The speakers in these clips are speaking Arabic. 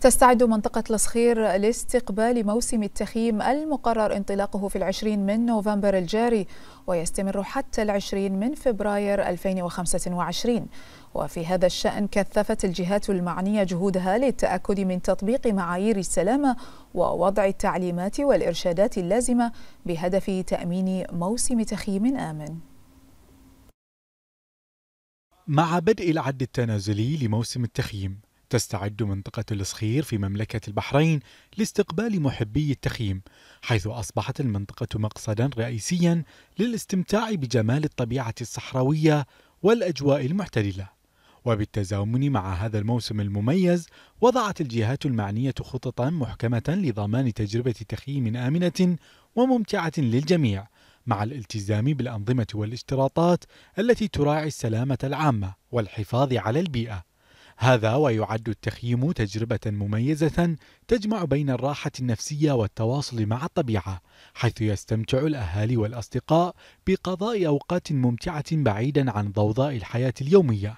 تستعد منطقة الصخير لاستقبال موسم التخييم المقرر انطلاقه في العشرين من نوفمبر الجاري ويستمر حتى العشرين من فبراير 2025 وفي هذا الشأن كثفت الجهات المعنية جهودها للتأكد من تطبيق معايير السلامة ووضع التعليمات والإرشادات اللازمة بهدف تأمين موسم تخييم آمن مع بدء العد التنازلي لموسم التخييم تستعد منطقة الصخير في مملكة البحرين لاستقبال محبي التخييم، حيث أصبحت المنطقة مقصدا رئيسيا للاستمتاع بجمال الطبيعة الصحراوية والأجواء المعتدلة. وبالتزامن مع هذا الموسم المميز وضعت الجهات المعنية خططا محكمة لضمان تجربة تخييم آمنة وممتعة للجميع مع الالتزام بالأنظمة والاشتراطات التي تراعي السلامة العامة والحفاظ على البيئة هذا ويعد التخييم تجربة مميزة تجمع بين الراحة النفسية والتواصل مع الطبيعة، حيث يستمتع الأهالي والأصدقاء بقضاء أوقات ممتعة بعيدا عن ضوضاء الحياة اليومية.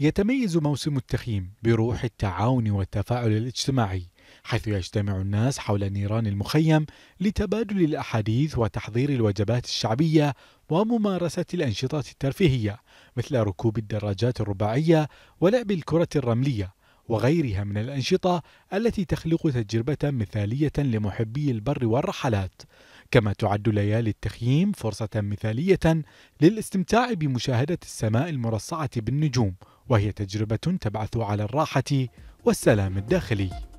يتميز موسم التخييم بروح التعاون والتفاعل الاجتماعي، حيث يجتمع الناس حول نيران المخيم لتبادل الاحاديث وتحضير الوجبات الشعبيه وممارسه الانشطه الترفيهيه مثل ركوب الدراجات الرباعيه ولعب الكره الرمليه وغيرها من الانشطه التي تخلق تجربه مثاليه لمحبي البر والرحلات كما تعد ليالي التخييم فرصه مثاليه للاستمتاع بمشاهده السماء المرصعه بالنجوم وهي تجربه تبعث على الراحه والسلام الداخلي